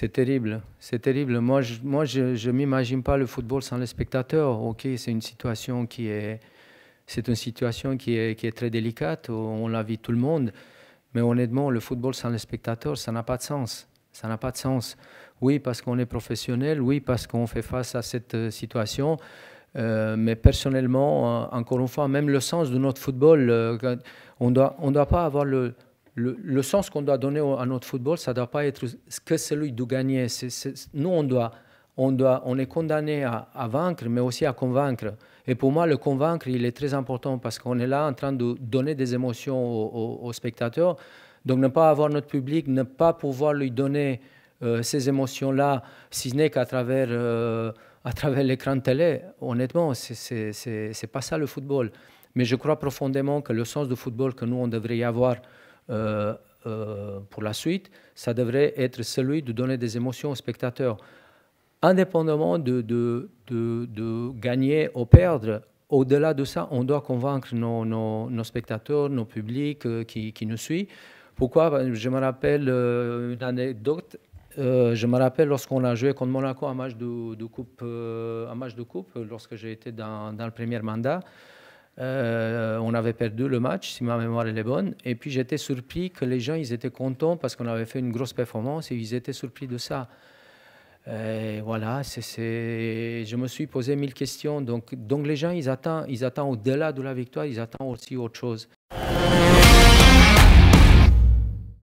C'est terrible, c'est terrible. Moi, je, moi, je, m'imagine pas le football sans les spectateurs. Ok, c'est une situation qui est, c'est une situation qui est, est, très délicate. On la vit tout le monde, mais honnêtement, le football sans les spectateurs, ça n'a pas de sens. Ça n'a pas de sens. Oui, parce qu'on est professionnel. Oui, parce qu'on fait face à cette euh, situation. Euh, mais personnellement, encore une fois, même le sens de notre football, euh, on doit, on doit pas avoir le le, sens qu'on doit donner à notre football, ça ne doit pas être que celui de gagner. nous, on doit, on doit, on est condamné à, vaincre, mais aussi à convaincre. Et pour moi, le convaincre, il est très important parce qu'on est là en train de donner des émotions aux, spectateurs. Donc, ne pas avoir notre public, ne pas pouvoir lui donner euh, ces émotions-là, si ce n'est qu'à travers, euh, à travers l'écran de télé, honnêtement, ce n'est pas ça le football. Mais je crois profondément que le sens du football que nous, on devrait y avoir euh, euh, pour la suite, ça devrait être celui de donner des émotions aux spectateurs, indépendamment de, de, gagner ou perdre. Au-delà de ça, on doit convaincre nos, spectateurs, nos publics euh, qui, nous suivent. Pourquoi ben, Je me rappelle une anecdote. je me rappelle lorsqu'on a joué contre Monaco un match de, coupe, un match de coupe lorsque j'ai été dans, le premier mandat. Euh, on avait perdu le match, si ma mémoire est bonne. Et puis j'étais surpris que les gens, ils étaient contents parce qu'on avait fait une grosse performance et ils étaient surpris de ça. Et voilà, je me suis posé mille questions. Donc, donc les gens, ils attendent, ils attendent au-delà de la victoire, ils attendent aussi autre chose.